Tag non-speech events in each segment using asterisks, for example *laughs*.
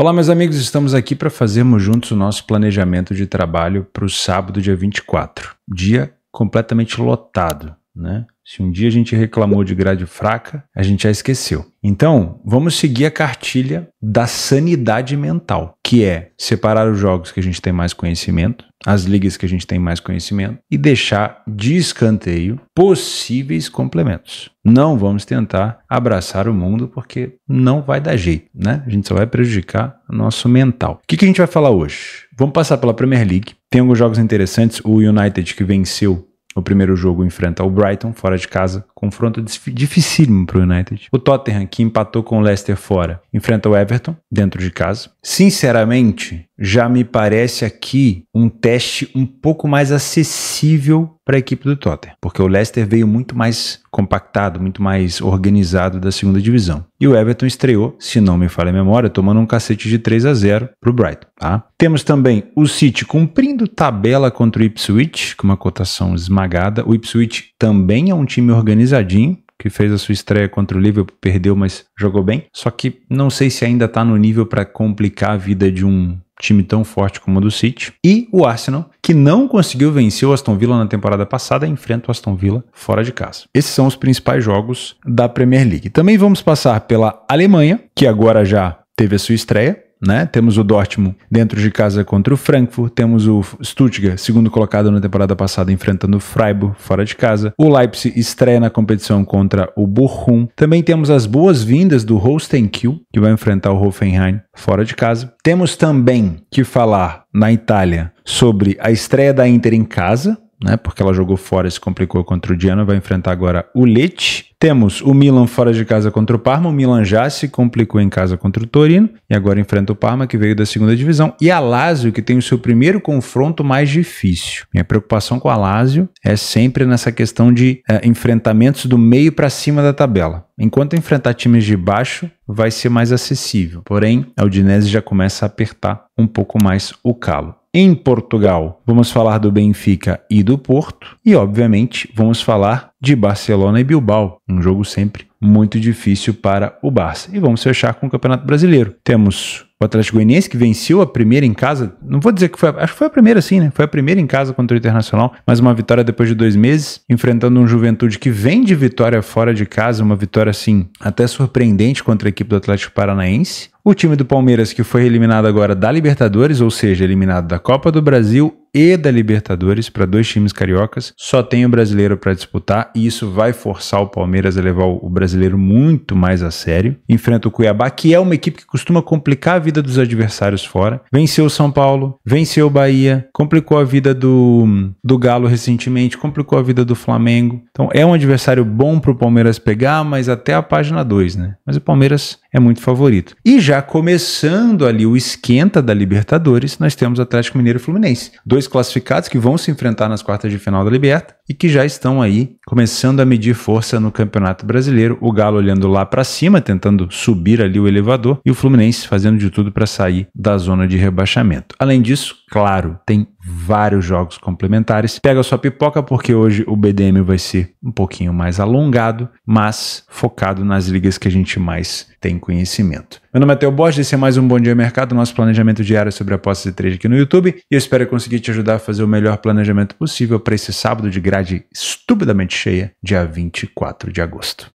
Olá, meus amigos, estamos aqui para fazermos juntos o nosso planejamento de trabalho para o sábado, dia 24. Dia completamente lotado, né? Se um dia a gente reclamou de grade fraca, a gente já esqueceu. Então, vamos seguir a cartilha da sanidade mental, que é separar os jogos que a gente tem mais conhecimento, as ligas que a gente tem mais conhecimento e deixar de escanteio possíveis complementos. Não vamos tentar abraçar o mundo porque não vai dar jeito, né? A gente só vai prejudicar o nosso mental. O que, que a gente vai falar hoje? Vamos passar pela Premier League. Tem alguns jogos interessantes. O United que venceu o primeiro jogo enfrenta o Brighton fora de casa, confronto dificílimo para o United. O Tottenham, que empatou com o Leicester fora, enfrenta o Everton dentro de casa. Sinceramente, já me parece aqui um teste um pouco mais acessível para a equipe do Tottenham, porque o Leicester veio muito mais compactado, muito mais organizado da segunda divisão. E o Everton estreou, se não me falha a memória, tomando um cacete de 3 a 0 para o Brighton. Tá? Temos também o City cumprindo tabela contra o Ipswich, com uma cotação esmagada. O Ipswich também é um time organizadinho, que fez a sua estreia contra o Liverpool, perdeu, mas jogou bem. Só que não sei se ainda está no nível para complicar a vida de um time tão forte como o do City. E o Arsenal, que não conseguiu vencer o Aston Villa na temporada passada, enfrenta o Aston Villa fora de casa. Esses são os principais jogos da Premier League. Também vamos passar pela Alemanha, que agora já teve a sua estreia né? Temos o Dortmund dentro de casa contra o Frankfurt, temos o Stuttgart, segundo colocado na temporada passada, enfrentando o Freiburg fora de casa. O Leipzig estreia na competição contra o Bochum. Também temos as boas-vindas do Holstein Kiel, que vai enfrentar o Hoffenheim fora de casa. Temos também que falar na Itália sobre a estreia da Inter em casa né? Porque ela jogou fora e se complicou contra o Diana, vai enfrentar agora o Leite. Temos o Milan fora de casa contra o Parma, o Milan já se complicou em casa contra o Torino e agora enfrenta o Parma que veio da segunda divisão e a Lazio que tem o seu primeiro confronto mais difícil. Minha preocupação com a Lazio é sempre nessa questão de é, enfrentamentos do meio para cima da tabela. Enquanto enfrentar times de baixo vai ser mais acessível. Porém, a Udinese já começa a apertar um pouco mais o calo em Portugal. Vamos falar do Benfica e do Porto e, obviamente, vamos falar de Barcelona e Bilbao, um jogo sempre muito difícil para o Barça. E vamos fechar com o Campeonato Brasileiro. Temos o Atlético Goianiense que venceu a primeira em casa. Não vou dizer que foi, a, acho que foi a primeira sim, né? Foi a primeira em casa contra o Internacional, mas uma vitória depois de dois meses, enfrentando um Juventude que vem de vitória fora de casa, uma vitória assim até surpreendente contra a equipe do Atlético Paranaense. O time do Palmeiras, que foi eliminado agora da Libertadores, ou seja, eliminado da Copa do Brasil e da Libertadores para dois times cariocas. Só tem o brasileiro para disputar e isso vai forçar o Palmeiras a levar o brasileiro muito mais a sério. Enfrenta o Cuiabá, que é uma equipe que costuma complicar a vida dos adversários fora. Venceu o São Paulo, venceu o Bahia, complicou a vida do, do Galo recentemente, complicou a vida do Flamengo. Então é um adversário bom para o Palmeiras pegar, mas até a página 2, né? Mas o Palmeiras é muito favorito. E já começando ali o esquenta da Libertadores, nós temos Atlético Mineiro e Fluminense. Dois dois classificados que vão se enfrentar nas quartas de final da Liberta e que já estão aí começando a medir força no Campeonato Brasileiro. O Galo olhando lá para cima, tentando subir ali o elevador, e o Fluminense fazendo de tudo para sair da zona de rebaixamento. Além disso, claro, tem vários jogos complementares. Pega sua pipoca porque hoje o BDM vai ser um pouquinho mais alongado, mas focado nas ligas que a gente mais tem conhecimento. Meu nome é Theo Borges, esse é mais um Bom Dia Mercado, nosso planejamento diário sobre apostas e trade aqui no YouTube, e eu espero conseguir te ajudar a fazer o melhor planejamento possível para esse sábado de grade estupidamente cheia, dia 24 de agosto.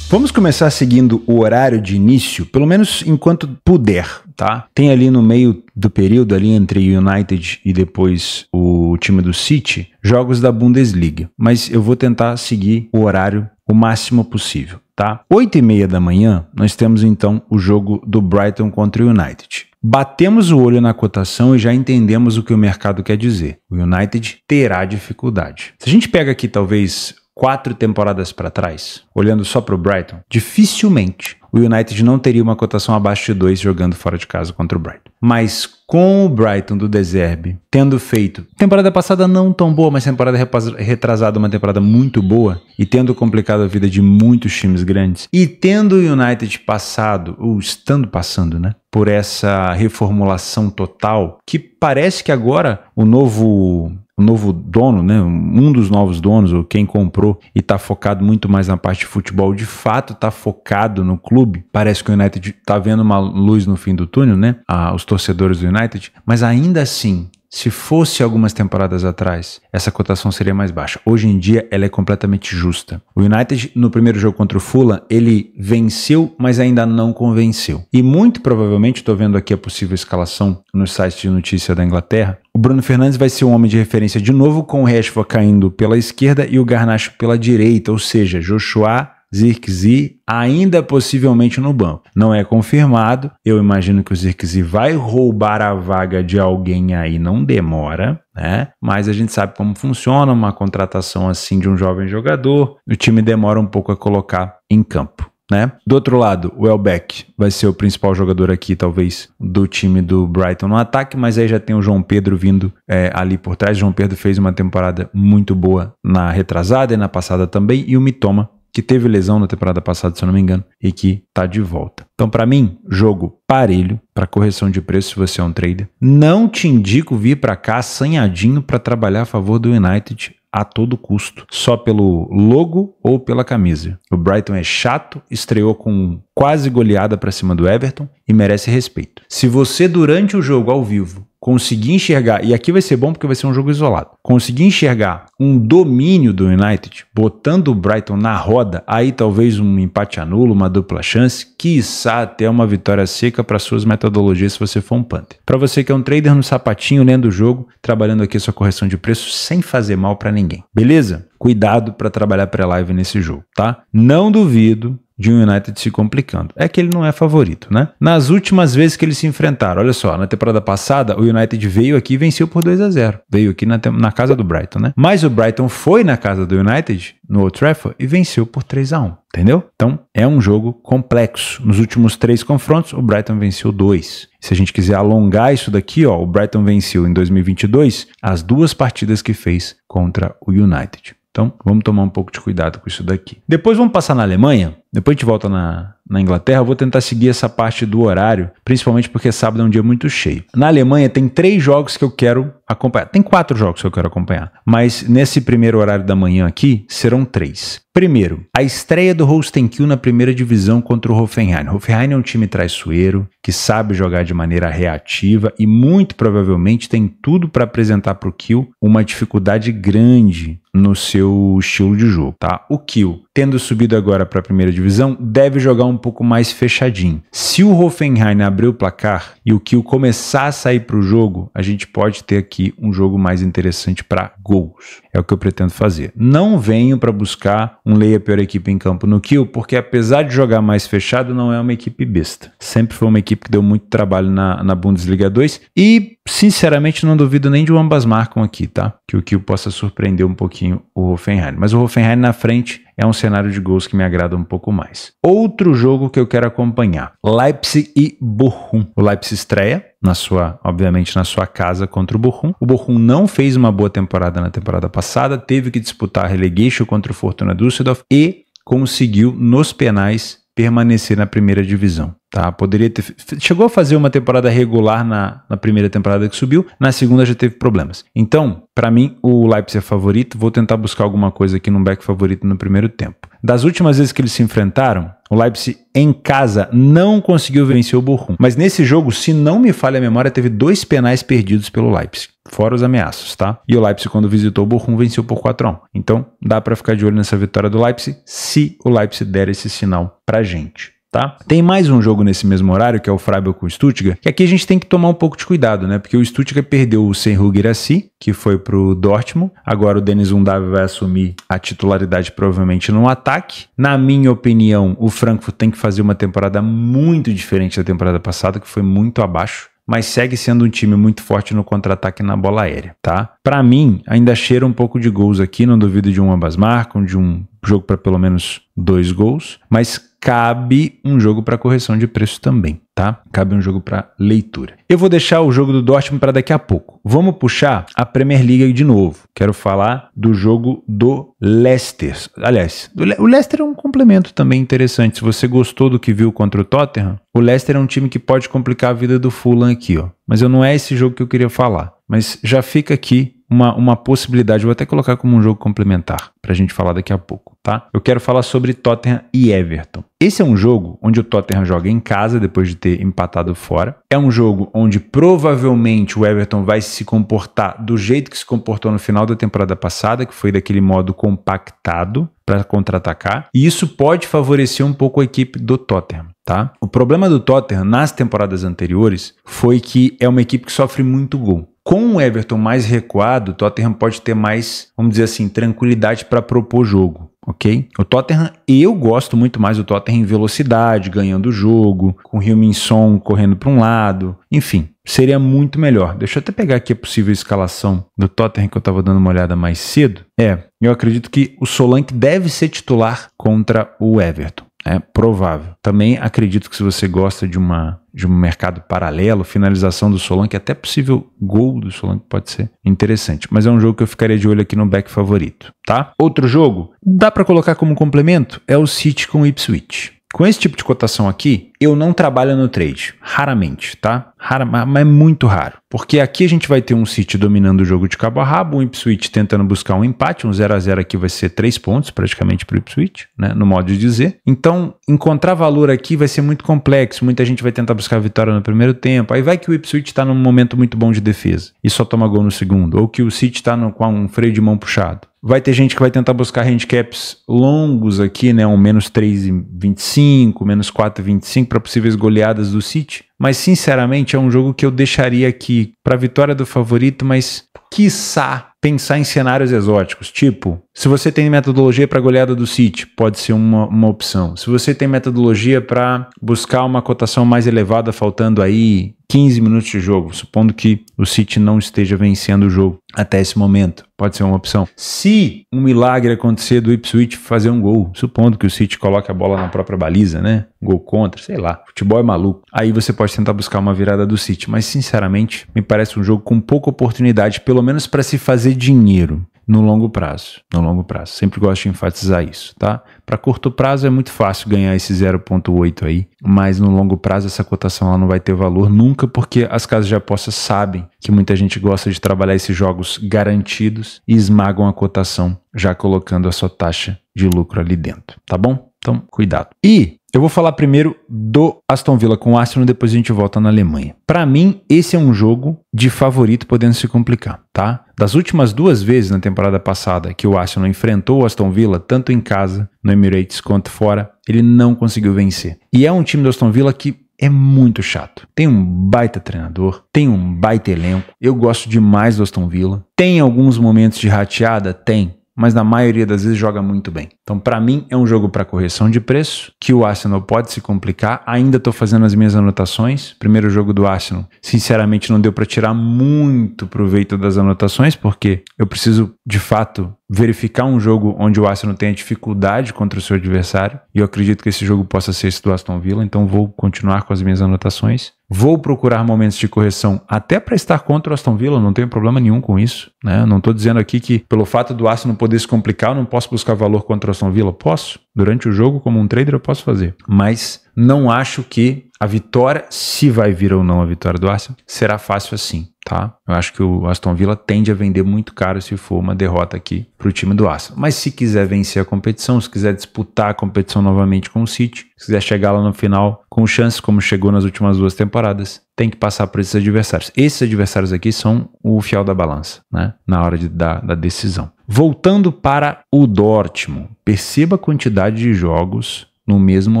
Vamos começar seguindo o horário de início, pelo menos enquanto puder, tá? Tem ali no meio do período, ali entre United e depois o time do City, jogos da Bundesliga. Mas eu vou tentar seguir o horário o máximo possível, tá? 8 e meia da manhã, nós temos então o jogo do Brighton contra o United. Batemos o olho na cotação e já entendemos o que o mercado quer dizer. O United terá dificuldade. Se a gente pega aqui talvez quatro temporadas para trás, olhando só para o Brighton, dificilmente o United não teria uma cotação abaixo de dois jogando fora de casa contra o Brighton. Mas com o Brighton do Deserbe tendo feito temporada passada não tão boa, mas temporada retrasada uma temporada muito boa e tendo complicado a vida de muitos times grandes e tendo o United passado ou estando passando, né, por essa reformulação total que parece que agora o novo o novo dono, né, um dos novos donos, ou quem comprou e está focado muito mais na parte de futebol, de fato está focado no clube. Parece que o United está vendo uma luz no fim do túnel, né? Ah, os torcedores do United, mas ainda assim se fosse algumas temporadas atrás, essa cotação seria mais baixa. Hoje em dia, ela é completamente justa. O United, no primeiro jogo contra o Fulham, ele venceu, mas ainda não convenceu. E muito provavelmente, estou vendo aqui a possível escalação no site de notícia da Inglaterra, o Bruno Fernandes vai ser um homem de referência de novo, com o Rashford caindo pela esquerda e o Garnacho pela direita, ou seja, Joshua Zirkzee ainda possivelmente no banco. Não é confirmado. Eu imagino que o Zirkzee vai roubar a vaga de alguém aí, não demora, né? Mas a gente sabe como funciona uma contratação assim de um jovem jogador. O time demora um pouco a colocar em campo. Né? Do outro lado, o Elbeck vai ser o principal jogador aqui, talvez, do time do Brighton no ataque, mas aí já tem o João Pedro vindo é, ali por trás. O João Pedro fez uma temporada muito boa na retrasada e na passada também, e o Mitoma que teve lesão na temporada passada, se eu não me engano, e que tá de volta. Então, para mim, jogo parelho para correção de preço se você é um trader. Não te indico vir para cá assanhadinho para trabalhar a favor do United a todo custo, só pelo logo ou pela camisa. O Brighton é chato, estreou com quase goleada para cima do Everton e merece respeito. Se você durante o jogo ao vivo conseguir enxergar, e aqui vai ser bom porque vai ser um jogo isolado, conseguir enxergar um domínio do United, botando o Brighton na roda, aí talvez um empate anulo, uma dupla chance, quiçá até uma vitória seca para suas metodologias se você for um Panther. Para você que é um trader no sapatinho, lendo o jogo, trabalhando aqui sua correção de preço sem fazer mal para ninguém, beleza? Cuidado para trabalhar pré-live nesse jogo, tá? Não duvido de um United se complicando. É que ele não é favorito, né? Nas últimas vezes que eles se enfrentaram, olha só, na temporada passada, o United veio aqui e venceu por 2 a 0 Veio aqui na, na casa do Brighton, né? Mas o Brighton foi na casa do United, no Old Trafford, e venceu por 3 a 1 entendeu? Então, é um jogo complexo. Nos últimos três confrontos, o Brighton venceu dois. Se a gente quiser alongar isso daqui, ó, o Brighton venceu em 2022 as duas partidas que fez contra o United. Então, vamos tomar um pouco de cuidado com isso daqui. Depois vamos passar na Alemanha, depois a gente volta na, na Inglaterra. Eu vou tentar seguir essa parte do horário, principalmente porque sábado é um dia muito cheio. Na Alemanha tem três jogos que eu quero acompanhar. Tem quatro jogos que eu quero acompanhar, mas nesse primeiro horário da manhã aqui serão três. Primeiro, a estreia do Holstenkil na primeira divisão contra o Hoffenheim. Hoffenheim é um time traiçoeiro que sabe jogar de maneira reativa e muito provavelmente tem tudo para apresentar para o Kiel uma dificuldade grande no seu estilo de jogo, tá? O Kiel, tendo subido agora para a primeira divisão divisão deve jogar um pouco mais fechadinho. Se o Hoffenheim abrir o placar e o Kiel começar a sair para o jogo, a gente pode ter aqui um jogo mais interessante para gols. É o que eu pretendo fazer. Não venho para buscar um layer pior equipe em campo no Kill, porque apesar de jogar mais fechado, não é uma equipe besta. Sempre foi uma equipe que deu muito trabalho na, na Bundesliga 2 e, sinceramente, não duvido nem de ambas marcam aqui, tá? Que o Kill possa surpreender um pouquinho o Hoffenheim. Mas o Hoffenheim na frente é um cenário de gols que me agrada um pouco mais. Outro jogo que eu quero acompanhar: Leipzig e Bochum. O Leipzig estreia na sua, obviamente, na sua casa contra o Bochum. O Bochum não fez uma boa temporada na temporada passada, teve que disputar a relegation contra o Fortuna Düsseldorf e conseguiu nos penais permanecer na primeira divisão. Tá, poderia ter. Chegou a fazer uma temporada regular na, na primeira temporada que subiu, na segunda já teve problemas. Então, para mim, o Leipzig é favorito. Vou tentar buscar alguma coisa aqui no back favorito no primeiro tempo. Das últimas vezes que eles se enfrentaram, o Leipzig em casa não conseguiu vencer o Bochum. Mas nesse jogo, se não me falha a memória, teve dois penais perdidos pelo Leipzig, fora os ameaços, tá? E o Leipzig quando visitou o Bochum venceu por 4 a 1. Então, dá para ficar de olho nessa vitória do Leipzig, se o Leipzig der esse sinal pra gente. Tá? Tem mais um jogo nesse mesmo horário, que é o Freiburg com o Stuttgart, que aqui a gente tem que tomar um pouco de cuidado, né? Porque o Stuttgart perdeu o Senhugirassi, que foi pro Dortmund. Agora o Denis Undav vai assumir a titularidade provavelmente no ataque. Na minha opinião, o Frankfurt tem que fazer uma temporada muito diferente da temporada passada, que foi muito abaixo mas segue sendo um time muito forte no contra-ataque na bola aérea, tá? Para mim, ainda cheira um pouco de gols aqui, não duvido de um ambas marcam, de um jogo para pelo menos dois gols, mas cabe um jogo para correção de preço também, tá? Cabe um jogo para leitura. Eu vou deixar o jogo do Dortmund para daqui a pouco. Vamos puxar a Premier League de novo. Quero falar do jogo do Leicester. Aliás, o Leicester é um complemento também interessante. Se você gostou do que viu contra o Tottenham, o Leicester é um time que pode complicar a vida do Fulham aqui, ó. Mas eu não é esse jogo que eu queria falar. Mas já fica aqui uma, uma possibilidade, vou até colocar como um jogo complementar para a gente falar daqui a pouco, tá? Eu quero falar sobre Tottenham e Everton. Esse é um jogo onde o Tottenham joga em casa depois de ter empatado fora. É um jogo onde provavelmente o Everton vai se comportar do jeito que se comportou no final da temporada passada, que foi daquele modo compactado para contra-atacar. E isso pode favorecer um pouco a equipe do Tottenham. Tá? O problema do Tottenham nas temporadas anteriores foi que é uma equipe que sofre muito gol. Com o Everton mais recuado, o Tottenham pode ter mais, vamos dizer assim, tranquilidade para propor jogo. Ok? O Tottenham, eu gosto muito mais do Tottenham em velocidade, ganhando o jogo, com o heung correndo para um lado, enfim, seria muito melhor. Deixa eu até pegar aqui a possível escalação do Tottenham que eu estava dando uma olhada mais cedo. É, eu acredito que o Solanke deve ser titular contra o Everton. É provável. Também acredito que se você gosta de, uma, de um mercado paralelo, finalização do Solanke, é até possível gol do Solanke pode ser interessante. Mas é um jogo que eu ficaria de olho aqui no back favorito, tá? Outro jogo, dá para colocar como complemento, é o City com Ipswich. Com esse tipo de cotação aqui, eu não trabalho no trade, raramente, tá? Rara, mas é muito raro. Porque aqui a gente vai ter um City dominando o jogo de cabo a rabo, um Ipswich tentando buscar um empate, um 0 a 0 aqui vai ser 3 pontos praticamente para o Ipswich, né? no modo de dizer. Então, encontrar valor aqui vai ser muito complexo, muita gente vai tentar buscar vitória no primeiro tempo, aí vai que o Ipswich está num momento muito bom de defesa e só toma gol no segundo, ou que o City está com um freio de mão puxado. Vai ter gente que vai tentar buscar handicaps longos aqui, né? Um menos 3,25, menos 4,25 para possíveis goleadas do City, mas sinceramente é um jogo que eu deixaria aqui para vitória do favorito, mas quiçá pensar em cenários exóticos. Tipo, se você tem metodologia para goleada do City, pode ser uma, uma opção. Se você tem metodologia para buscar uma cotação mais elevada, faltando aí 15 minutos de jogo, supondo que o City não esteja vencendo o jogo até esse momento. Pode ser uma opção. Se um milagre acontecer do Ipswich fazer um gol, supondo que o City coloque a bola na própria baliza, né? Gol contra, sei lá. Futebol é maluco. Aí você pode tentar buscar uma virada do City, mas sinceramente, me parece um jogo com pouca oportunidade, pelo menos para se fazer dinheiro no longo prazo, no longo prazo. Sempre gosto de enfatizar isso, tá? Para curto prazo é muito fácil ganhar esse 0.8 aí, mas no longo prazo essa cotação ela não vai ter valor nunca, porque as casas de apostas sabem que muita gente gosta de trabalhar esses jogos garantidos e esmagam a cotação já colocando a sua taxa de lucro ali dentro, tá bom? Então, cuidado. E eu vou falar primeiro do Aston Villa com o Arsenal, depois a gente volta na Alemanha. Para mim, esse é um jogo de favorito podendo se complicar, tá? Das últimas duas vezes na temporada passada que o Arsenal enfrentou o Aston Villa, tanto em casa, no Emirates quanto fora, ele não conseguiu vencer. E é um time do Aston Villa que é muito chato. Tem um baita treinador, tem um baita elenco. Eu gosto demais do Aston Villa. Tem alguns momentos de rateada? Tem mas na maioria das vezes joga muito bem. Então, para mim, é um jogo para correção de preço, que o Arsenal pode se complicar. Ainda estou fazendo as minhas anotações. Primeiro jogo do Arsenal, sinceramente, não deu para tirar muito proveito das anotações, porque eu preciso, de fato, verificar um jogo onde o Arsenal tenha dificuldade contra o seu adversário. E eu acredito que esse jogo possa ser esse do Aston Villa, então vou continuar com as minhas anotações. Vou procurar momentos de correção até para estar contra o Aston Villa, não tenho problema nenhum com isso. Né? Não estou dizendo aqui que pelo fato do Aston não poder se complicar, eu não posso buscar valor contra o Aston Villa. Posso, durante o jogo, como um trader, eu posso fazer. Mas não acho que a vitória, se vai vir ou não a vitória do Arsenal, será fácil assim tá? Eu acho que o Aston Villa tende a vender muito caro se for uma derrota aqui para o time do Aston. Mas se quiser vencer a competição, se quiser disputar a competição novamente com o City, se quiser chegar lá no final com chances, como chegou nas últimas duas temporadas, tem que passar por esses adversários. Esses adversários aqui são o fiel da balança, né? Na hora de, dar da decisão. Voltando para o Dortmund, perceba a quantidade de jogos no mesmo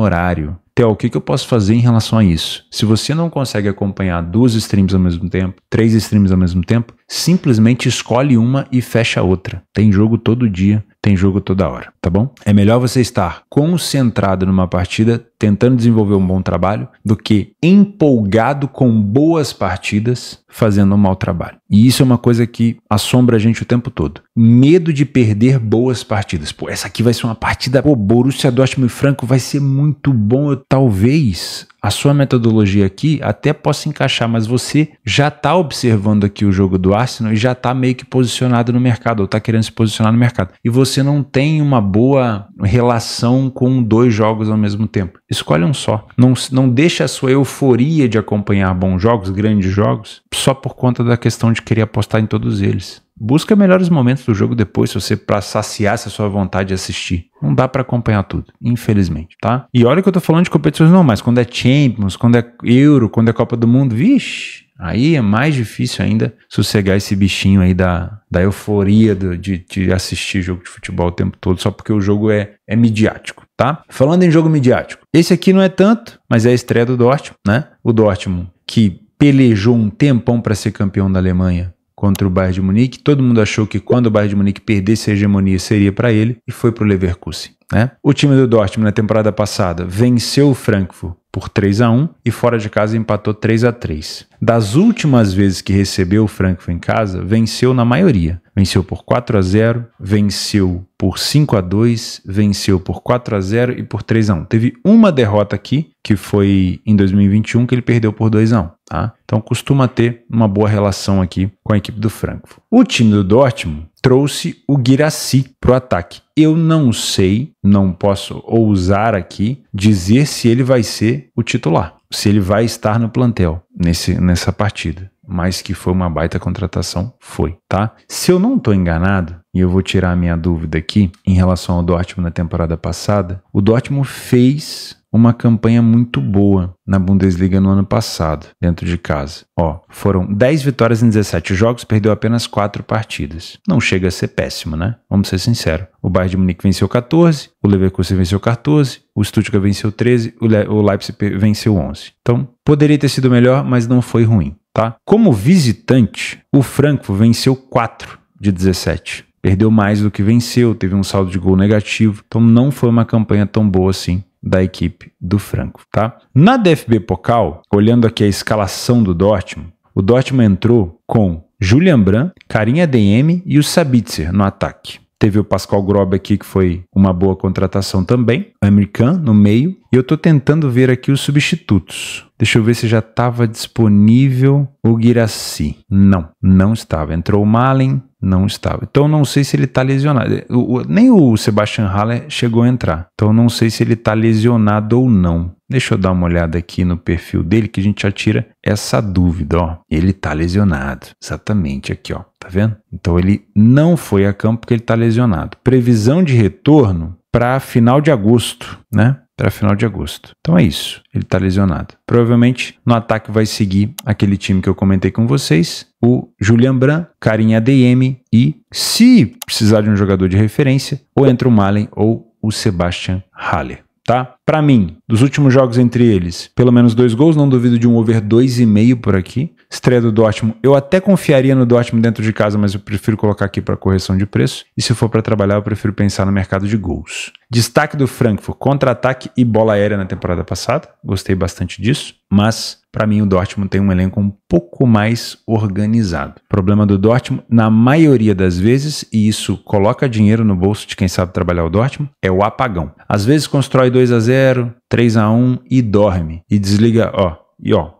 horário Theo, o que, que eu posso fazer em relação a isso? Se você não consegue acompanhar duas streams ao mesmo tempo, três streams ao mesmo tempo, simplesmente escolhe uma e fecha a outra. Tem jogo todo dia, tem jogo toda hora, tá bom? É melhor você estar concentrado numa partida, tentando desenvolver um bom trabalho, do que empolgado com boas partidas, fazendo um mau trabalho. E isso é uma coisa que assombra a gente o tempo todo. Medo de perder boas partidas. Pô, essa aqui vai ser uma partida, pô, Borussia Dortmund e Franco vai ser muito bom, eu talvez a sua metodologia aqui até possa encaixar, mas você já está observando aqui o jogo do Arsenal e já está meio que posicionado no mercado, ou está querendo se posicionar no mercado. E você não tem uma boa relação com dois jogos ao mesmo tempo. Escolhe um só. Não, não deixa a sua euforia de acompanhar bons jogos, grandes jogos, só por conta da questão de querer apostar em todos eles. Busca melhores momentos do jogo depois, se você para saciar essa sua vontade de assistir. Não dá para acompanhar tudo, infelizmente, tá? E olha que eu tô falando de competições normais, quando é Champions, quando é Euro, quando é Copa do Mundo, vixe, Aí é mais difícil ainda sossegar esse bichinho aí da, da euforia do, de, de, assistir jogo de futebol o tempo todo, só porque o jogo é, é midiático, tá? Falando em jogo midiático, esse aqui não é tanto, mas é a estreia do Dortmund, né? O Dortmund, que pelejou um tempão para ser campeão da Alemanha contra o Bayern de Munique. Todo mundo achou que quando o Bayern de Munique perdesse a hegemonia seria para ele e foi para o Leverkusen. Né? O time do Dortmund na temporada passada venceu o Frankfurt por 3 a 1 e fora de casa empatou 3 a 3. Das últimas vezes que recebeu o Frankfurt em casa, venceu na maioria venceu por 4 a 0, venceu por 5 a 2, venceu por 4 a 0 e por 3 a 1. Teve uma derrota aqui, que foi em 2021 que ele perdeu por 2 a 1, tá? Então costuma ter uma boa relação aqui com a equipe do Frankfurt. O time do Dortmund trouxe o Guiraci para o ataque. Eu não sei, não posso ousar aqui dizer se ele vai ser o titular, se ele vai estar no plantel nesse, nessa partida mas que foi uma baita contratação, foi, tá? Se eu não estou enganado, e eu vou tirar a minha dúvida aqui em relação ao Dortmund na temporada passada, o Dortmund fez uma campanha muito boa na Bundesliga no ano passado, dentro de casa. Ó, foram 10 vitórias em 17 jogos, perdeu apenas 4 partidas. Não chega a ser péssimo, né? Vamos ser sinceros. O Bayern de Munique venceu 14, o Leverkusen venceu 14, o Stuttgart venceu 13, o, Le o Leipzig venceu 11. Então, poderia ter sido melhor, mas não foi ruim, tá? Como visitante, o Frankfurt venceu 4 de 17 perdeu mais do que venceu, teve um saldo de gol negativo, então não foi uma campanha tão boa assim da equipe do Franco, tá? Na DFB Pokal, olhando aqui a escalação do Dortmund, o Dortmund entrou com Julian Brand, Carinha DM e o Sabitzer no ataque. Teve o Pascal Grobe aqui, que foi uma boa contratação também. American no meio, e eu estou tentando ver aqui os substitutos. Deixa eu ver se já estava disponível o Guiraci. Não, não estava. Entrou o Malen, não estava. Então não sei se ele está lesionado. O, o, nem o Sebastian Haller chegou a entrar. Então não sei se ele está lesionado ou não. Deixa eu dar uma olhada aqui no perfil dele que a gente já tira essa dúvida, ó. Ele está lesionado. Exatamente aqui, ó. Tá vendo? Então ele não foi a campo porque ele está lesionado. Previsão de retorno para final de agosto, né? para final de agosto. Então é isso, ele está lesionado. Provavelmente no ataque vai seguir aquele time que eu comentei com vocês, o Julian Brand, Karim ADM e, se precisar de um jogador de referência, ou entra o Malen ou o Sebastian Haller, tá? Para mim, dos últimos jogos entre eles, pelo menos dois gols, não duvido de um over 2,5 por aqui. Estreia do Dortmund, eu até confiaria no Dortmund dentro de casa, mas eu prefiro colocar aqui para correção de preço. E se for para trabalhar, eu prefiro pensar no mercado de gols. Destaque do Frankfurt, contra-ataque e bola aérea na temporada passada. Gostei bastante disso, mas para mim o Dortmund tem um elenco um pouco mais organizado. Problema do Dortmund, na maioria das vezes, e isso coloca dinheiro no bolso de quem sabe trabalhar o Dortmund, é o apagão. Às vezes constrói 2 a 0 0, 3 a 1 e dorme. E desliga, ó, e ó,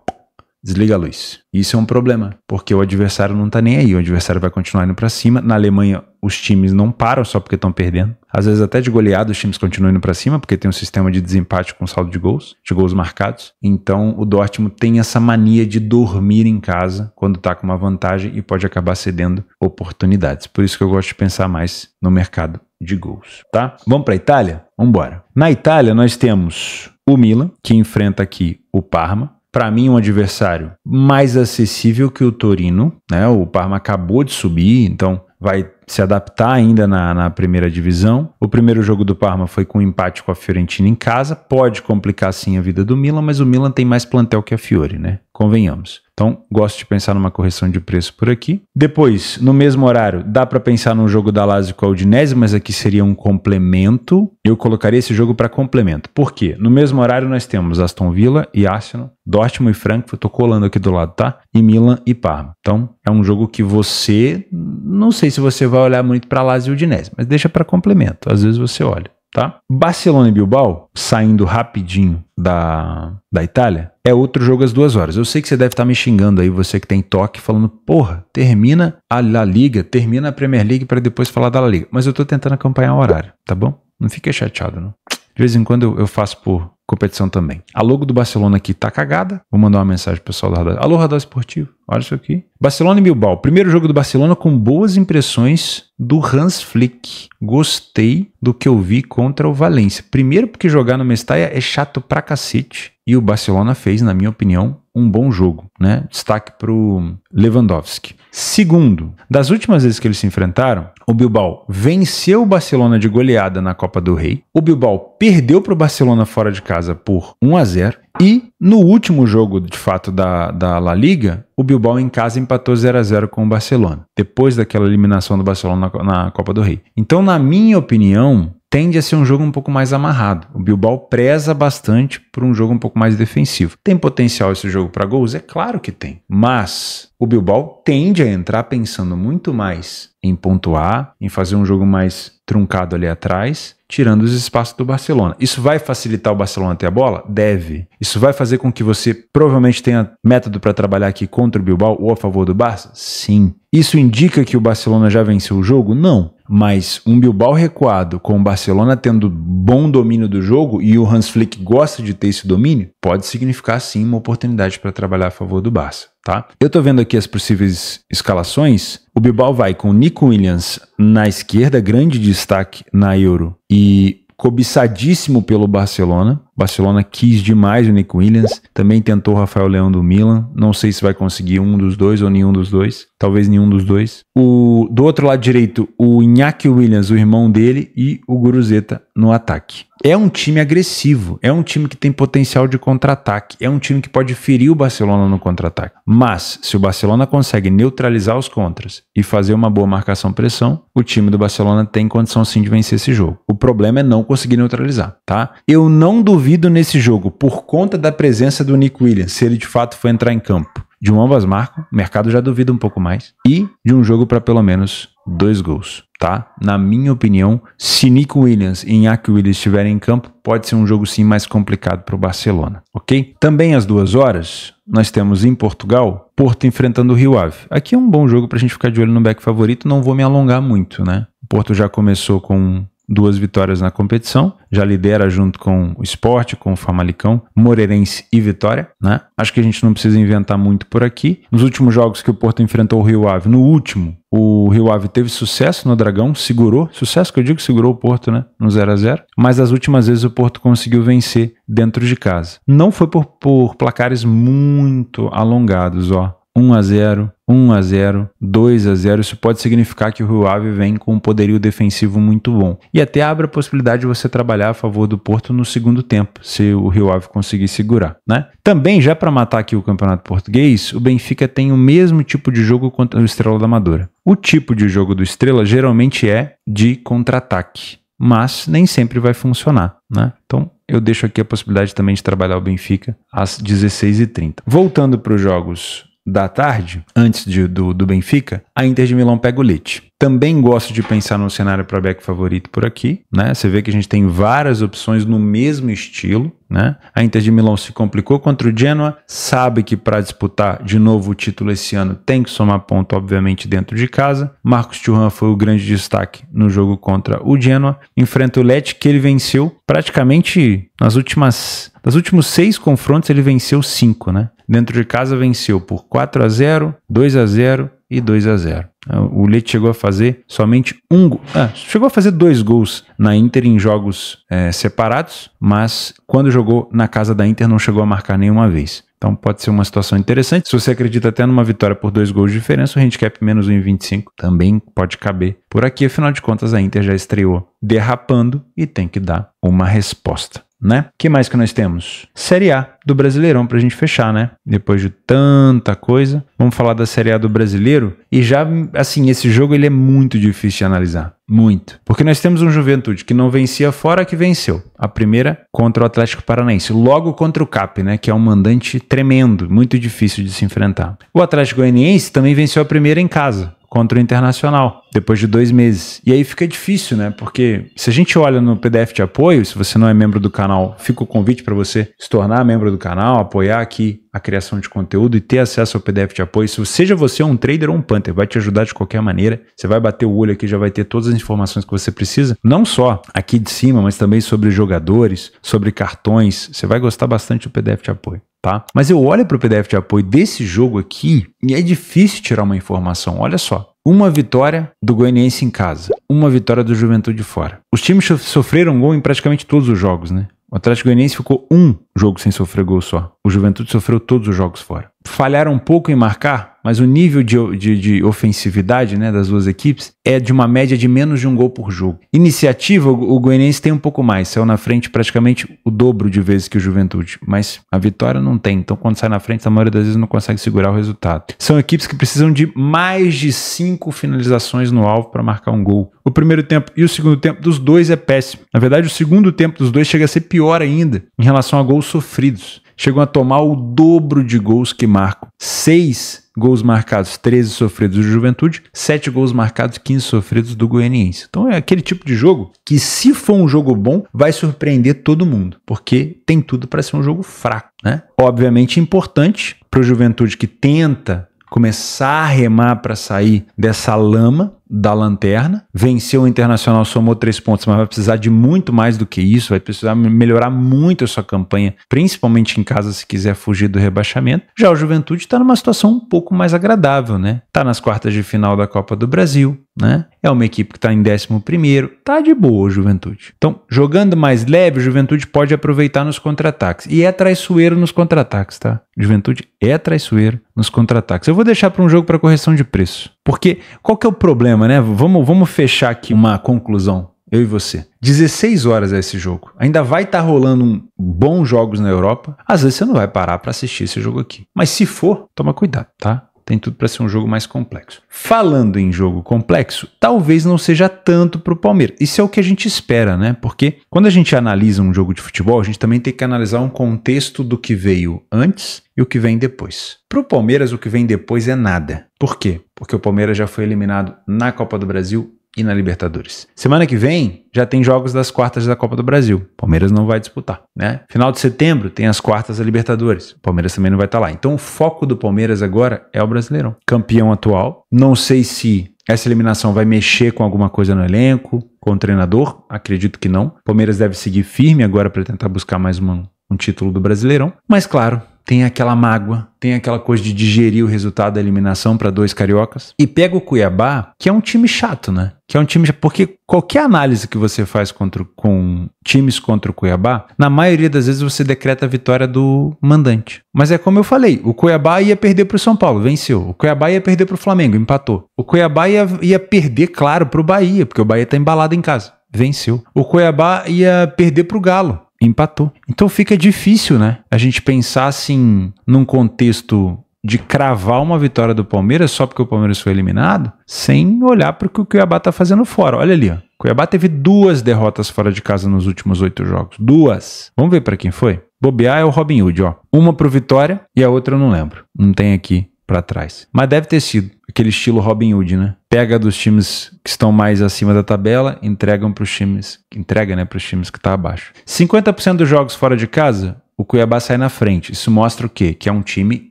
desliga a luz. Isso é um problema, porque o adversário não tá nem aí, o adversário vai continuar indo para cima. Na Alemanha, os times não param só porque estão perdendo. Às vezes até de goleado os times continuam indo para cima, porque tem um sistema de desempate com saldo de gols, de gols marcados. Então, o Dortmund tem essa mania de dormir em casa quando tá com uma vantagem e pode acabar cedendo oportunidades. Por isso que eu gosto de pensar mais no mercado de gols, tá? Vamos para a Itália? Vamos embora. Na Itália nós temos o Milan, que enfrenta aqui o Parma, para mim um adversário mais acessível que o Torino, né? O Parma acabou de subir, então vai se adaptar ainda na, na primeira divisão. O primeiro jogo do Parma foi com um empate com a Fiorentina em casa. Pode complicar sim a vida do Milan, mas o Milan tem mais plantel que a Fiore, né? Convenhamos. Então, gosto de pensar numa correção de preço por aqui. Depois, no mesmo horário, dá para pensar num jogo da Lazio com a Udinese, mas aqui seria um complemento. Eu colocaria esse jogo para complemento. Por quê? No mesmo horário nós temos Aston Villa e Arsenal, Dortmund e Frankfurt, tô colando aqui do lado, tá? E Milan e Parma. Então, é um jogo que você, não sei se você vai vai olhar muito para Lazio e Udinese, mas deixa para complemento, às vezes você olha, tá? Barcelona e Bilbao, saindo rapidinho da, da Itália, é outro jogo às duas horas. Eu sei que você deve estar tá me xingando aí, você que tem toque, falando, porra, termina a La Liga, termina a Premier League para depois falar da La Liga. Mas eu tô tentando acompanhar o horário, tá bom? Não fica chateado, não. De vez em quando eu faço por competição também. A logo do Barcelona aqui tá cagada. Vou mandar uma mensagem pro pessoal do Radar. Alô, Radar Esportivo. Olha isso aqui. Barcelona e Bilbao. Primeiro jogo do Barcelona com boas impressões do Hans Flick. Gostei do que eu vi contra o Valência. Primeiro porque jogar no Mestalla é chato pra cacete. E o Barcelona fez, na minha opinião, um bom jogo, né? Destaque pro Lewandowski. Segundo, das últimas vezes que eles se enfrentaram, o Bilbao venceu o Barcelona de goleada na Copa do Rei, o Bilbao perdeu para o Barcelona fora de casa por 1 a 0 e no último jogo, de fato, da, da La Liga, o Bilbao em casa empatou 0 a 0 com o Barcelona, depois daquela eliminação do Barcelona na, na Copa do Rei. Então, na minha opinião, tende a ser um jogo um pouco mais amarrado. O Bilbao preza bastante por um jogo um pouco mais defensivo. Tem potencial esse jogo para gols? É claro que tem, mas o Bilbao tende a entrar pensando muito mais em pontuar, em fazer um jogo mais truncado ali atrás, tirando os espaços do Barcelona. Isso vai facilitar o Barcelona ter a bola? Deve. Isso vai fazer com que você provavelmente tenha método para trabalhar aqui contra o Bilbao ou a favor do Barça? Sim. Isso indica que o Barcelona já venceu o jogo? Não. Mas um Bilbao recuado, com o Barcelona tendo bom domínio do jogo e o Hans Flick gosta de ter esse domínio, pode significar sim uma oportunidade para trabalhar a favor do Barça, tá? Eu estou vendo aqui as possíveis escalações. O Bilbao vai com Nico Williams na esquerda, grande destaque na Euro e cobiçadíssimo pelo Barcelona. Barcelona quis demais o Nick Williams, também tentou Rafael Leão do Milan, não sei se vai conseguir um dos dois ou nenhum dos dois, talvez nenhum dos dois. O do outro lado direito, o Iñaki Williams, o irmão dele e o Guruzeta no ataque. É um time agressivo, é um time que tem potencial de contra-ataque, é um time que pode ferir o Barcelona no contra-ataque. Mas, se o Barcelona consegue neutralizar os contras e fazer uma boa marcação-pressão, o time do Barcelona tem condição sim de vencer esse jogo. O problema é não conseguir neutralizar, tá? Eu não duvido duvido nesse jogo, por conta da presença do Nick Williams, se ele de fato for entrar em campo. De um ambas marcam, o mercado já duvida um pouco mais. E de um jogo para pelo menos dois gols, tá? Na minha opinião, se Nick Williams e Iñaki Williams estiverem em campo, pode ser um jogo sim mais complicado para o Barcelona, ok? Também às duas horas, nós temos em Portugal, Porto enfrentando o Rio Ave. Aqui é um bom jogo para a gente ficar de olho no back favorito, não vou me alongar muito, né? O Porto já começou com duas vitórias na competição, já lidera junto com o Esporte, com o Famalicão, Moreirense e Vitória, né? Acho que a gente não precisa inventar muito por aqui. Nos últimos jogos que o Porto enfrentou o Rio Ave, no último, o Rio Ave teve sucesso no Dragão, segurou, sucesso que eu digo, segurou o Porto, né, no 0 a 0, mas as últimas vezes o Porto conseguiu vencer dentro de casa. Não foi por, por placares muito alongados, ó. 1 a 0, 1 a 0, 2 a 0. Isso pode significar que o Rio Ave vem com um poderio defensivo muito bom. E até abre a possibilidade de você trabalhar a favor do Porto no segundo tempo, se o Rio Ave conseguir segurar, né? Também já para matar aqui o Campeonato Português, o Benfica tem o mesmo tipo de jogo contra o Estrela da Amadora. O tipo de jogo do Estrela geralmente é de contra-ataque, mas nem sempre vai funcionar, né? Então, eu deixo aqui a possibilidade também de trabalhar o Benfica às 16h30. Voltando para os jogos da tarde, antes de, do, do Benfica, a Inter de Milão pega o Leite. Também gosto de pensar no cenário para back favorito por aqui, né? Você vê que a gente tem várias opções no mesmo estilo, né? A Inter de Milão se complicou contra o Genoa, sabe que para disputar de novo o título esse ano tem que somar ponto, obviamente, dentro de casa. Marcos Thuram foi o grande destaque no jogo contra o Genoa. Enfrenta o Leite, que ele venceu praticamente nas últimas... Nos últimos seis confrontos ele venceu cinco, né? Dentro de casa venceu por 4 a 0, 2 a 0 e 2 a 0. O Leite chegou a fazer somente um gol. Ah, chegou a fazer dois gols na Inter em jogos é, separados, mas quando jogou na casa da Inter não chegou a marcar nenhuma vez. Então pode ser uma situação interessante. Se você acredita até numa vitória por dois gols de diferença, o handicap menos 1,25 também pode caber por aqui. Afinal de contas, a Inter já estreou derrapando e tem que dar uma resposta, né? que mais que nós temos? Série A do Brasileirão para a gente fechar, né? Depois de tanta coisa, vamos falar da Série A do Brasileiro e já assim, esse jogo ele é muito difícil de analisar, muito. Porque nós temos um Juventude que não vencia fora que venceu. A primeira contra o Atlético Paranaense, logo contra o CAP, né, que é um mandante tremendo, muito difícil de se enfrentar. O Atlético Goianiense também venceu a primeira em casa, contra o Internacional, depois de dois meses. E aí fica difícil, né? Porque se a gente olha no PDF de apoio, se você não é membro do canal, fica o convite para você se tornar membro do canal, apoiar aqui a criação de conteúdo e ter acesso ao PDF de apoio. Se seja você um trader ou um punter, vai te ajudar de qualquer maneira. Você vai bater o olho aqui, já vai ter todas as informações que você precisa, não só aqui de cima, mas também sobre jogadores, sobre cartões. Você vai gostar bastante do PDF de apoio. Tá? Mas eu olho para o PDF de apoio desse jogo aqui e é difícil tirar uma informação. Olha só, uma vitória do Goianiense em casa, uma vitória do Juventude fora. Os times sofreram gol em praticamente todos os jogos, né? O Atlético Goianiense ficou um jogo sem sofrer gol só. O Juventude sofreu todos os jogos fora. Falharam um pouco em marcar? mas o nível de, de, de ofensividade né, das duas equipes é de uma média de menos de um gol por jogo. Iniciativa, o, o Goianiense tem um pouco mais, saiu na frente praticamente o dobro de vezes que o Juventude, mas a vitória não tem, então quando sai na frente, a maioria das vezes não consegue segurar o resultado. São equipes que precisam de mais de cinco finalizações no alvo para marcar um gol. O primeiro tempo e o segundo tempo dos dois é péssimo. Na verdade, o segundo tempo dos dois chega a ser pior ainda em relação a gols sofridos. Chegam a tomar o dobro de gols que marcam. Seis gols marcados, 13 sofridos do Juventude, 7 gols marcados, 15 sofridos do Goianiense. Então é aquele tipo de jogo que, se for um jogo bom, vai surpreender todo mundo, porque tem tudo para ser um jogo fraco, né? Obviamente importante para o Juventude que tenta começar a remar para sair dessa lama, da lanterna. Venceu o Internacional, somou três pontos, mas vai precisar de muito mais do que isso. Vai precisar melhorar muito a sua campanha, principalmente em casa, se quiser fugir do rebaixamento. Já o Juventude está numa situação um pouco mais agradável, né? Está nas quartas de final da Copa do Brasil, né? É uma equipe que está em 11, tá de boa Juventude. Então, jogando mais leve, Juventude pode aproveitar nos contra-ataques. E é traiçoeiro nos contra-ataques, tá? Juventude é traiçoeiro nos contra-ataques. Eu vou deixar para um jogo para correção de preço. Porque qual que é o problema, né? Vamos, vamos fechar aqui uma conclusão. Eu e você. 16 horas é esse jogo. Ainda vai estar tá rolando um bons jogos na Europa. Às vezes você não vai parar para assistir esse jogo aqui. Mas se for, toma cuidado, tá? tem tudo para ser um jogo mais complexo. Falando em jogo complexo, talvez não seja tanto para o Palmeiras. Isso é o que a gente espera, né? Porque quando a gente analisa um jogo de futebol, a gente também tem que analisar um contexto do que veio antes e o que vem depois. Para o Palmeiras, o que vem depois é nada. Por quê? Porque o Palmeiras já foi eliminado na Copa do Brasil e na Libertadores. Semana que vem já tem jogos das quartas da Copa do Brasil. Palmeiras não vai disputar, né? Final de setembro tem as quartas da Libertadores. Palmeiras também não vai estar tá lá. Então o foco do Palmeiras agora é o Brasileirão. Campeão atual. Não sei se essa eliminação vai mexer com alguma coisa no elenco, com o treinador. Acredito que não. Palmeiras deve seguir firme agora para tentar buscar mais uma, um título do Brasileirão. Mas claro, tem aquela mágoa, tem aquela coisa de digerir o resultado da eliminação para dois cariocas. E pega o Cuiabá, que é um time chato, né? Que é um time. Porque qualquer análise que você faz contra, com times contra o Cuiabá, na maioria das vezes você decreta a vitória do mandante. Mas é como eu falei: o Cuiabá ia perder para o São Paulo, venceu. O Cuiabá ia perder para o Flamengo, empatou. O Cuiabá ia, ia perder, claro, para o Bahia, porque o Bahia está embalado em casa. Venceu. O Cuiabá ia perder para o Galo empatou. Então fica difícil, né? A gente pensar assim num contexto de cravar uma vitória do Palmeiras só porque o Palmeiras foi eliminado, sem olhar para o que o Cuiabá está fazendo fora. Olha ali, ó. Cuiabá teve duas derrotas fora de casa nos últimos oito jogos. Duas. Vamos ver para quem foi? Bobear é o Robin Hood, ó. Uma pro Vitória e a outra eu não lembro. Não tem aqui para trás. Mas deve ter sido aquele estilo Robin Hood, né? Pega dos times que estão mais acima da tabela, entregam para os times, entrega, né, para os times que tá abaixo. 50% dos jogos fora de casa, o Cuiabá sai na frente. Isso mostra o quê? Que é um time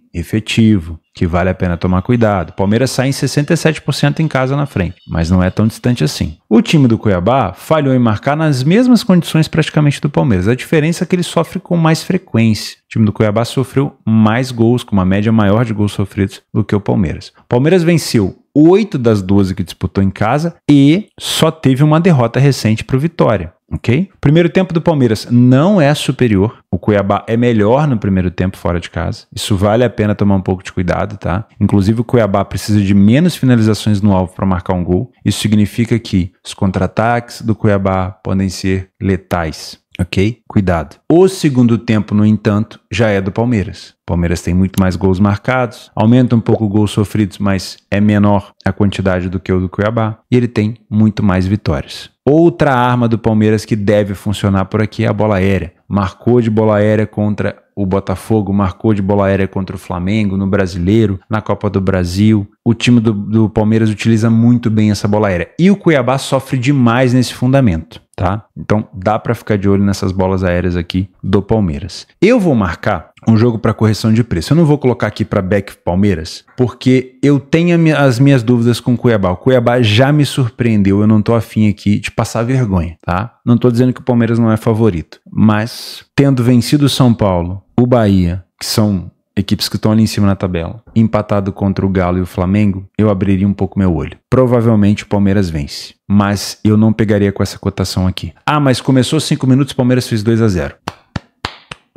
efetivo, que vale a pena tomar cuidado. Palmeiras sai em 67% em casa na frente, mas não é tão distante assim. O time do Cuiabá falhou em marcar nas mesmas condições praticamente do Palmeiras. A diferença é que ele sofre com mais frequência. O time do Cuiabá sofreu mais gols, com uma média maior de gols sofridos do que o Palmeiras. O Palmeiras venceu 8 das 12 que disputou em casa e só teve uma derrota recente para o Vitória. Ok? Primeiro tempo do Palmeiras não é superior. O Cuiabá é melhor no primeiro tempo fora de casa. Isso vale a pena tomar um pouco de cuidado, tá? Inclusive, o Cuiabá precisa de menos finalizações no alvo para marcar um gol. Isso significa que os contra-ataques do Cuiabá podem ser letais. Ok? Cuidado. O segundo tempo, no entanto, já é do Palmeiras. O Palmeiras tem muito mais gols marcados, aumenta um pouco gols sofridos, mas é menor a quantidade do que o do Cuiabá. E ele tem muito mais vitórias. Outra arma do Palmeiras que deve funcionar por aqui é a bola aérea. Marcou de bola aérea contra o Botafogo marcou de bola aérea contra o Flamengo, no Brasileiro, na Copa do Brasil. O time do, do Palmeiras utiliza muito bem essa bola aérea. E o Cuiabá sofre demais nesse fundamento, tá? Então dá para ficar de olho nessas bolas aéreas aqui do Palmeiras. Eu vou marcar um jogo para correção de preço. Eu não vou colocar aqui para Beck Palmeiras, porque eu tenho as minhas dúvidas com Cuiabá. O Cuiabá já me surpreendeu, eu não tô afim aqui de passar vergonha, tá? Não tô dizendo que o Palmeiras não é favorito, mas tendo vencido o São Paulo, o Bahia, que são equipes que estão ali em cima na tabela, empatado contra o Galo e o Flamengo, eu abriria um pouco meu olho. Provavelmente o Palmeiras vence, mas eu não pegaria com essa cotação aqui. Ah, mas começou 5 minutos, o Palmeiras fez 2 a 0.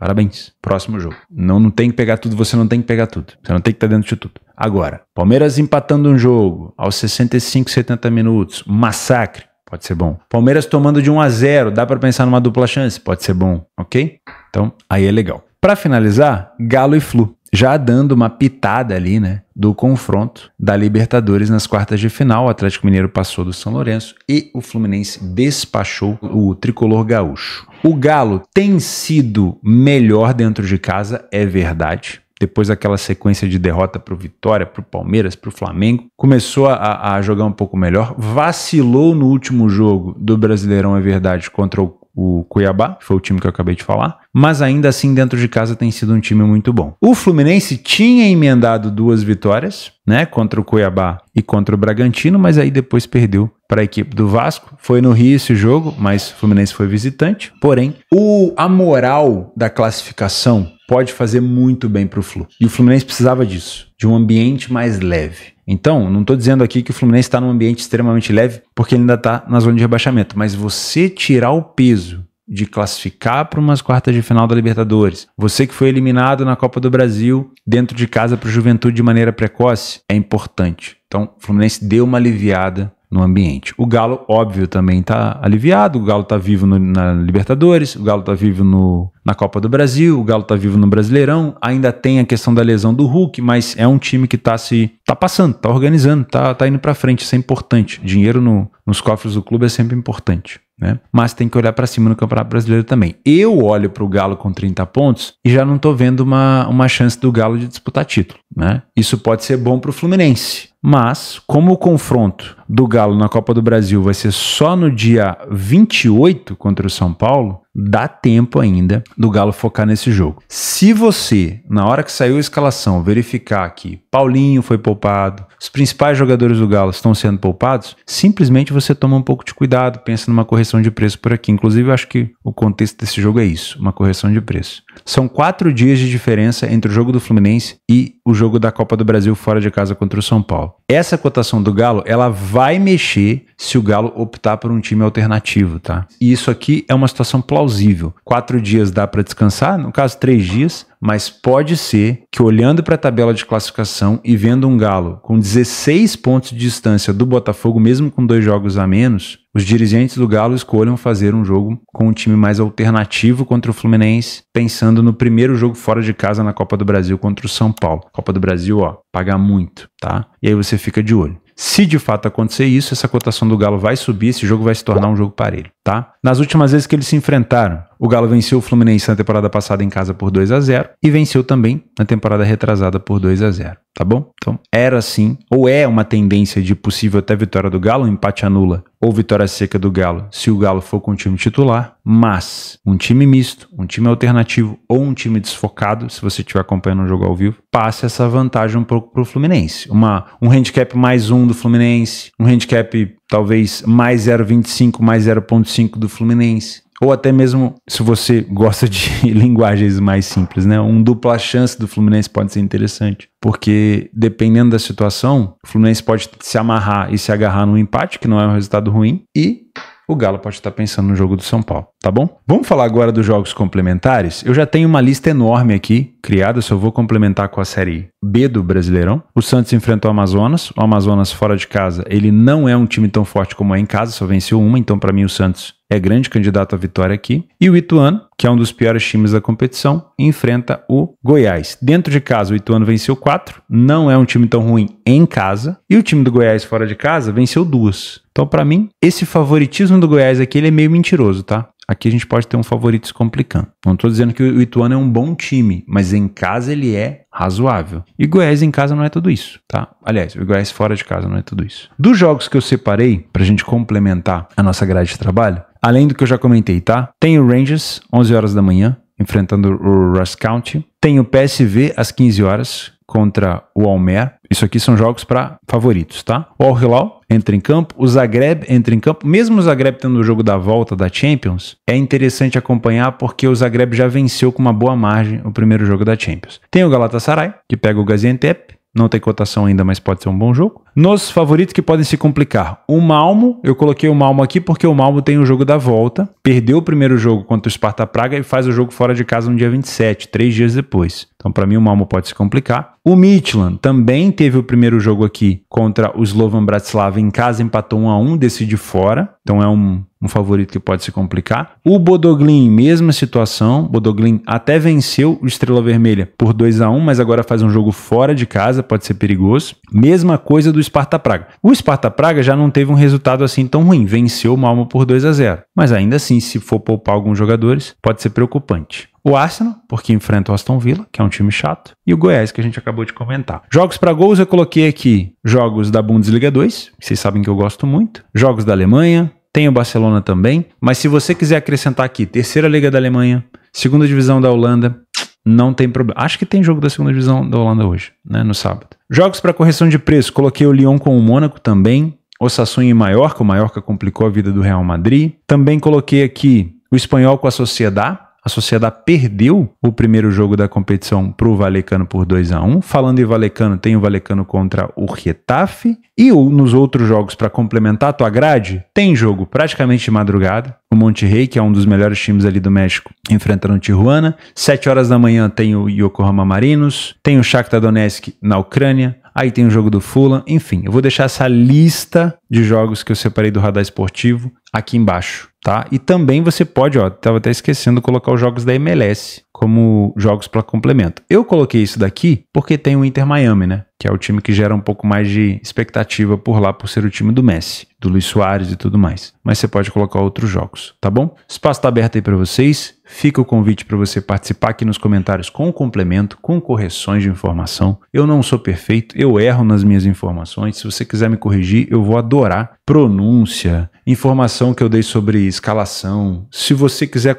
Parabéns. Próximo jogo. Não, não tem que pegar tudo, você não tem que pegar tudo. Você não tem que estar tá dentro de tudo. Agora, Palmeiras empatando um jogo aos 65, 70 minutos, massacre. Pode ser bom. Palmeiras tomando de 1 a 0, dá para pensar numa dupla chance, pode ser bom, OK? Então, aí é legal. Para finalizar, Galo e Flu já dando uma pitada ali, né, do confronto da Libertadores nas quartas de final. O Atlético Mineiro passou do São Lourenço e o Fluminense despachou o tricolor gaúcho. O Galo tem sido melhor dentro de casa, é verdade. Depois daquela sequência de derrota para o Vitória, para o Palmeiras, para o Flamengo, começou a, a jogar um pouco melhor. Vacilou no último jogo do Brasileirão, é verdade, contra o o Cuiabá, foi o time que eu acabei de falar, mas ainda assim dentro de casa tem sido um time muito bom. O Fluminense tinha emendado duas vitórias, né, contra o Cuiabá e contra o Bragantino, mas aí depois perdeu para a equipe do Vasco. Foi no Rio esse jogo, mas o Fluminense foi visitante. Porém, o a moral da classificação pode fazer muito bem para o Flu. E o Fluminense precisava disso, de um ambiente mais leve. Então, não estou dizendo aqui que o Fluminense está num ambiente extremamente leve, porque ele ainda está na zona de rebaixamento, mas você tirar o peso de classificar para umas quartas de final da Libertadores, você que foi eliminado na Copa do Brasil dentro de casa para o Juventude de maneira precoce, é importante. Então, o Fluminense deu uma aliviada no ambiente. O Galo, óbvio, também está aliviado. O Galo está vivo no, na Libertadores, o Galo está vivo no, na Copa do Brasil, o Galo está vivo no Brasileirão. Ainda tem a questão da lesão do Hulk, mas é um time que está se tá passando, está organizando, está tá indo para frente. Isso é importante. Dinheiro no, nos cofres do clube é sempre importante. Né? Mas tem que olhar para cima no Campeonato Brasileiro também. Eu olho para o Galo com 30 pontos e já não estou vendo uma, uma chance do Galo de disputar título. Né? Isso pode ser bom para o Fluminense. Mas, como o confronto do Galo na Copa do Brasil vai ser só no dia 28 contra o São Paulo, dá tempo ainda do Galo focar nesse jogo. Se você, na hora que saiu a escalação, verificar que Paulinho foi poupado, os principais jogadores do Galo estão sendo poupados, simplesmente você toma um pouco de cuidado, pensa numa correção de preço por aqui. Inclusive, eu acho que o contexto desse jogo é isso, uma correção de preço. São quatro dias de diferença entre o jogo do Fluminense e o jogo da Copa do Brasil fora de casa contra o São Paulo. Essa cotação do Galo, ela vai mexer se o Galo optar por um time alternativo, tá? E isso aqui é uma situação plausível. Quatro dias dá para descansar, no caso, três dias mas pode ser que olhando para a tabela de classificação e vendo um Galo com 16 pontos de distância do Botafogo, mesmo com dois jogos a menos, os dirigentes do Galo escolham fazer um jogo com um time mais alternativo contra o Fluminense, pensando no primeiro jogo fora de casa na Copa do Brasil contra o São Paulo. Copa do Brasil, ó, paga muito, tá? E aí você fica de olho. Se de fato acontecer isso, essa cotação do Galo vai subir, esse jogo vai se tornar um jogo parelho tá? Nas últimas vezes que eles se enfrentaram, o Galo venceu o Fluminense na temporada passada em casa por 2 a 0 e venceu também na temporada retrasada por 2 a 0, tá bom? Então, era assim ou é uma tendência de possível até vitória do Galo, empate anula ou vitória seca do Galo, se o Galo for com o time titular, mas um time misto, um time alternativo ou um time desfocado, se você estiver acompanhando o jogo ao vivo, passa essa vantagem um pouco pro Fluminense. Uma, um handicap mais um do Fluminense, um handicap talvez mais 0,25, mais 0,5 do Fluminense. Ou até mesmo, se você gosta de *laughs* linguagens mais simples, né? Um dupla chance do Fluminense pode ser interessante. Porque, dependendo da situação, o Fluminense pode se amarrar e se agarrar num empate, que não é um resultado ruim, e o Galo pode estar pensando no jogo do São Paulo, tá bom? Vamos falar agora dos jogos complementares? Eu já tenho uma lista enorme aqui criada, só vou complementar com a série B do Brasileirão. O Santos enfrentou o Amazonas, o Amazonas fora de casa, ele não é um time tão forte como é em casa, só venceu uma, então para mim o Santos é grande candidato à vitória aqui. E o Ituano, que é um dos piores times da competição, enfrenta o Goiás. Dentro de casa, o Ituano venceu quatro, não é um time tão ruim em casa. E o time do Goiás fora de casa venceu duas. Então, para mim, esse favoritismo do Goiás aqui ele é meio mentiroso, tá? Aqui a gente pode ter um favorito se complicando. Não estou dizendo que o Ituano é um bom time, mas em casa ele é razoável. E Goiás em casa não é tudo isso, tá? Aliás, o Goiás fora de casa não é tudo isso. Dos jogos que eu separei para a gente complementar a nossa grade de trabalho, além do que eu já comentei, tá? Tem o Rangers, 11 horas da manhã enfrentando o Russ County. Tem o PSV às 15 horas contra o Almer. Isso aqui são jogos para favoritos, tá? O Al Hilal entra em campo, o Zagreb entra em campo. Mesmo o Zagreb tendo o jogo da volta da Champions, é interessante acompanhar porque o Zagreb já venceu com uma boa margem o primeiro jogo da Champions. Tem o Galatasaray, que pega o Gaziantep. Não tem cotação ainda, mas pode ser um bom jogo. Nos favoritos que podem se complicar, o Malmo, eu coloquei o Malmo aqui porque o Malmo tem o jogo da volta, perdeu o primeiro jogo contra o Sparta Praga e faz o jogo fora de casa no dia 27, três dias depois. Então, para mim, o Malmo pode se complicar. O Midland também teve o primeiro jogo aqui contra o Slovan Bratislava em casa, empatou 1 a 1 decide fora. Então, é um, um favorito que pode se complicar. O Bodoglin, mesma situação. Bodoglin até venceu o Estrela Vermelha por 2 a 1 mas agora faz um jogo fora de casa, pode ser perigoso. Mesma coisa do Sparta Praga. O Sparta Praga já não teve um resultado assim tão ruim, venceu o Malmo por 2 a 0, mas ainda assim, se for poupar alguns jogadores, pode ser preocupante o Arsenal, porque enfrenta o Aston Villa, que é um time chato, e o Goiás, que a gente acabou de comentar. Jogos para gols, eu coloquei aqui jogos da Bundesliga 2, que vocês sabem que eu gosto muito, jogos da Alemanha, tem o Barcelona também, mas se você quiser acrescentar aqui, terceira Liga da Alemanha, segunda divisão da Holanda, não tem problema. Acho que tem jogo da segunda divisão da Holanda hoje, né, no sábado. Jogos para correção de preço, coloquei o Lyon com o Mônaco também, o Sassun e Maiorca, o Maiorca complicou a vida do Real Madrid. Também coloquei aqui o espanhol com a Sociedad, a Sociedade perdeu o primeiro jogo da competição para o Valecano por 2 a 1 Falando em Valecano, tem o Valecano contra o Retafe. E nos outros jogos, para complementar a tua grade, tem jogo praticamente de madrugada. O Monterrey, que é um dos melhores times ali do México, enfrentando o Tijuana. 7 horas da manhã tem o Yokohama Marinos. Tem o Shakhtar Donetsk na Ucrânia aí tem o jogo do Fulham, enfim, eu vou deixar essa lista de jogos que eu separei do radar esportivo aqui embaixo, tá? E também você pode, ó, tava até esquecendo colocar os jogos da MLS como jogos para complemento. Eu coloquei isso daqui porque tem o Inter Miami, né? Que é o time que gera um pouco mais de expectativa por lá, por ser o time do Messi, do Luiz Soares e tudo mais. Mas você pode colocar outros jogos, tá bom? O espaço está aberto aí para vocês. Fica o convite para você participar aqui nos comentários com complemento, com correções de informação. Eu não sou perfeito, eu erro nas minhas informações. Se você quiser me corrigir, eu vou adorar. Pronúncia, informação que eu dei sobre escalação. Se você quiser.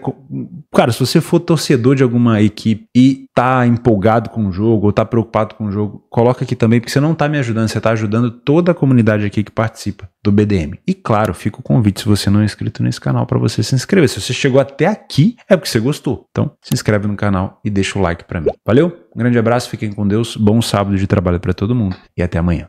Cara, se você for torcedor de alguma equipe e tá empolgado com o jogo ou tá preocupado com o jogo, coloca aqui também, porque você não tá me ajudando, você tá ajudando toda a comunidade aqui que participa do BDM. E claro, fica o convite se você não é inscrito nesse canal para você se inscrever. Se você chegou até aqui, é que você gostou. Então, se inscreve no canal e deixa o like para mim. Valeu? Um grande abraço, fiquem com Deus, bom sábado de trabalho para todo mundo e até amanhã.